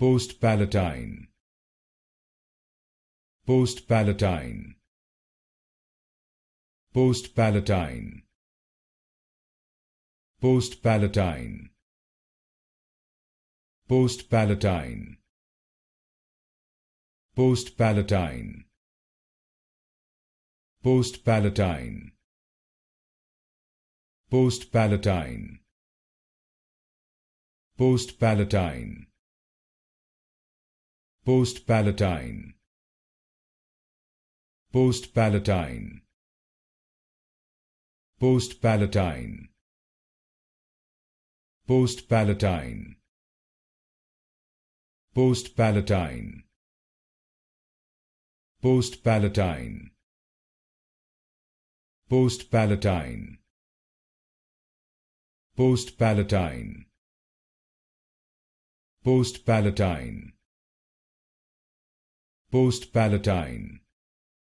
Post-Palatine Post-Palatine Post-Palatine Post-Palatine Post-Palatine Post-Palatine Post-Palatine Post-Palatine Post-Palatine Post-Palatine Post-Palatine Post-Palatine Post-Palatine Post-Palatine Post-Palatine Post-Palatine Post-Palatine Post-Palatine Post-Palatine